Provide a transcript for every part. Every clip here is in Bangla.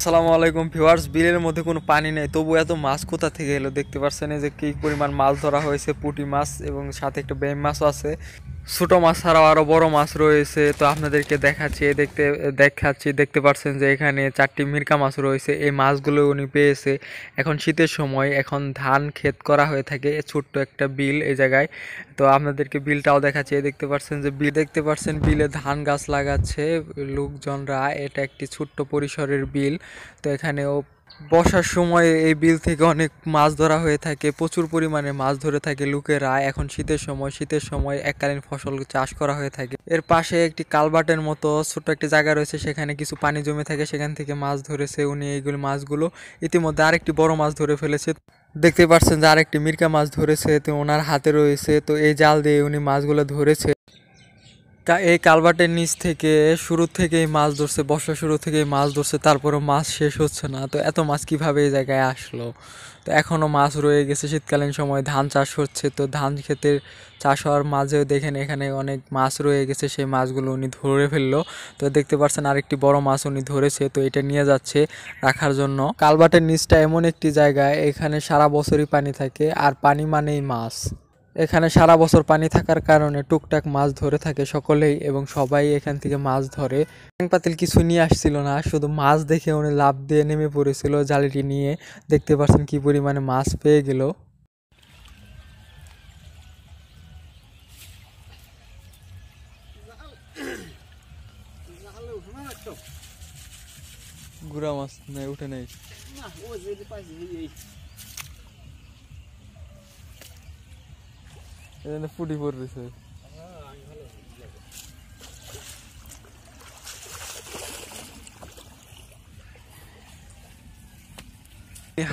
আসসালামু আলাইকুম ভিওয়ার্স বিলের মধ্যে কোনো পানি নেই তবু এত মাছ কোথা থেকে এলো দেখতে পাচ্ছেন যে কী পরিমাণ মাছ ধরা হয়েছে পুটি মাছ এবং সাথে একটা বেম মাছও আছে ছোটো মাছ ছাড়াও আরও বড় মাছ রয়েছে তো আপনাদেরকে দেখাচ্ছি দেখতে দেখাচ্ছি দেখতে পাচ্ছেন যে এখানে চারটি মির্কা মাছ রয়েছে এই মাছগুলো উনি পেয়েছে এখন শীতের সময় এখন ধান ক্ষেত করা হয়ে থাকে ছোট্ট একটা বিল এই জায়গায় তো আপনাদেরকে বিলটাও দেখাচ্ছি দেখতে পাচ্ছেন যে বিল দেখতে পাচ্ছেন বিলে ধান গাছ লাগাচ্ছে লোকজনরা এটা একটি ছোট্ট পরিসরের বিল তো এখানেও বর্ষার সময় এই বিল থেকে অনেক মাছ ধরা হয়ে থাকে প্রচুর পরিমাণে মাছ ধরে থাকে লোকেরা এখন শীতের সময় শীতের সময় এককালীন ফসল চাষ করা হয়ে থাকে এর পাশে একটি কালবাটের মতো ছোট্ট একটি জায়গা রয়েছে সেখানে কিছু পানি জমে থাকে সেখান থেকে মাছ ধরেছে উনি এইগুলো মাছগুলো ইতিমধ্যে আরেকটি বড় মাছ ধরে ফেলেছে দেখতে পাচ্ছেন যে আরেকটি মির্কা মাছ ধরেছে তো ওনার হাতে রয়েছে তো এই জাল দিয়ে উনি মাছগুলো ধরেছে এই কালভার্টের নিচ থেকে শুরু থেকেই মাছ ধরছে বর্ষা শুরু থেকেই মাছ ধরছে তারপরেও মাছ শেষ হচ্ছে না তো এত মাছ কিভাবে এই জায়গায় আসলো তো এখনও মাছ রয়ে গেছে শীতকালীন সময় ধান চাষ হচ্ছে তো ধান ক্ষেতের চাষ হওয়ার মাঝেও দেখেন এখানে অনেক মাছ রয়ে গেছে সেই মাছগুলো উনি ধরে ফেললো তো দেখতে পাচ্ছেন আরেকটি বড় মাছ উনি ধরেছে তো এটা নিয়ে যাচ্ছে রাখার জন্য কালভার্টের নিচটা এমন একটি জায়গায় এখানে সারা বছরই পানি থাকে আর পানি মানেই মাছ এখানে সারা বছর পানি থাকার কারণে টুকটাক মাছ ধরে থাকে সকলেই এবং সবাই এখান থেকে মাছ ধরে পাতিল কিছু নিয়ে আসছিল না শুধু মাছ দেখে উনি লাভ দিয়ে নেমে পড়েছিল জালিটি নিয়ে দেখতে পাচ্ছেন কি পরিমাণে মাছ পেয়ে গেল গুড়া মাছ নাই উঠে নাই এখানে ফুটি পড়তেছে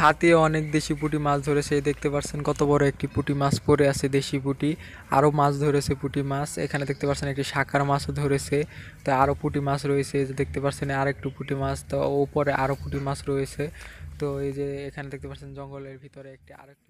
হাতে অনেক দেশি পুটি মাছ ধরেছে দেখতে পাচ্ছেন কত বড় একটি পুটি মাছ পড়ে আছে দেশি পুটি আরও মাছ ধরেছে পুটি মাছ এখানে দেখতে পাচ্ছেন একটি শাখার মাছও ধরেছে তো আরও পুটি মাছ রয়েছে যে দেখতে পাচ্ছেন আর একটু পুটি মাছ তো ওপরে আরও পুটি মাছ রয়েছে তো এই যে এখানে দেখতে পাচ্ছেন জঙ্গলের ভিতরে একটি আরেক